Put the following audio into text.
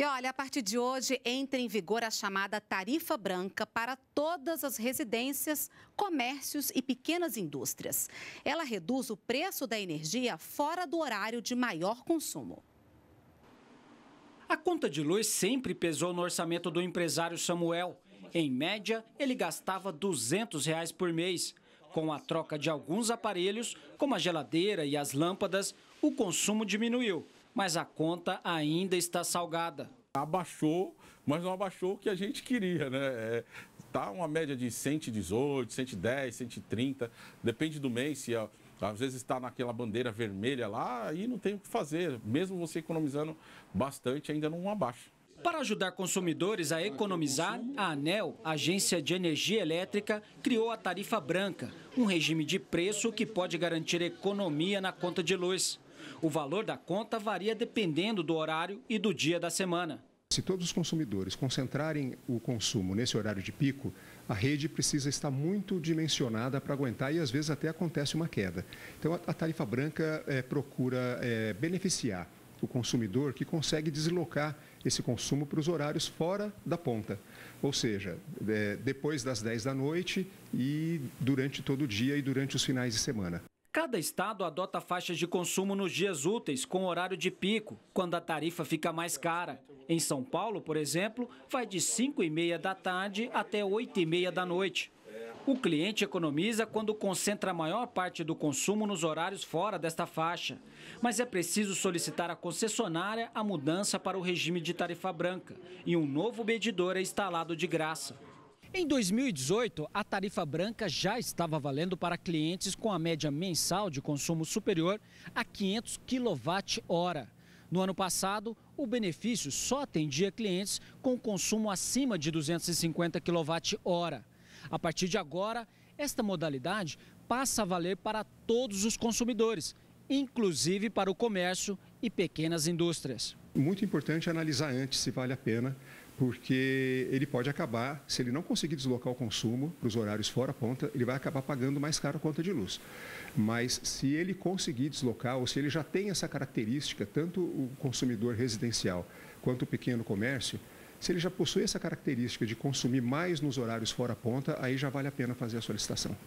E olha, a partir de hoje entra em vigor a chamada tarifa branca para todas as residências, comércios e pequenas indústrias. Ela reduz o preço da energia fora do horário de maior consumo. A conta de luz sempre pesou no orçamento do empresário Samuel. Em média, ele gastava R$ 200 reais por mês. Com a troca de alguns aparelhos, como a geladeira e as lâmpadas, o consumo diminuiu mas a conta ainda está salgada. Abaixou, mas não abaixou o que a gente queria, né? É, tá uma média de 118, 110, 130, depende do mês, se a, às vezes está naquela bandeira vermelha lá, aí não tem o que fazer, mesmo você economizando bastante, ainda não abaixa. Para ajudar consumidores a economizar, a ANEL, Agência de Energia Elétrica, criou a tarifa branca, um regime de preço que pode garantir economia na conta de luz. O valor da conta varia dependendo do horário e do dia da semana. Se todos os consumidores concentrarem o consumo nesse horário de pico, a rede precisa estar muito dimensionada para aguentar e às vezes até acontece uma queda. Então a tarifa branca é, procura é, beneficiar o consumidor que consegue deslocar esse consumo para os horários fora da ponta. Ou seja, eh, depois das 10 da noite e durante todo o dia e durante os finais de semana. Cada estado adota faixas de consumo nos dias úteis, com horário de pico, quando a tarifa fica mais cara. Em São Paulo, por exemplo, vai de 5 e meia da tarde até 8 e meia da noite. O cliente economiza quando concentra a maior parte do consumo nos horários fora desta faixa. Mas é preciso solicitar à concessionária a mudança para o regime de tarifa branca e um novo medidor é instalado de graça. Em 2018, a tarifa branca já estava valendo para clientes com a média mensal de consumo superior a 500 kWh. No ano passado, o benefício só atendia clientes com consumo acima de 250 kWh. A partir de agora, esta modalidade passa a valer para todos os consumidores, inclusive para o comércio e pequenas indústrias. Muito importante analisar antes se vale a pena porque ele pode acabar, se ele não conseguir deslocar o consumo para os horários fora ponta, ele vai acabar pagando mais caro a conta de luz. Mas se ele conseguir deslocar, ou se ele já tem essa característica, tanto o consumidor residencial quanto o pequeno comércio, se ele já possui essa característica de consumir mais nos horários fora ponta, aí já vale a pena fazer a solicitação.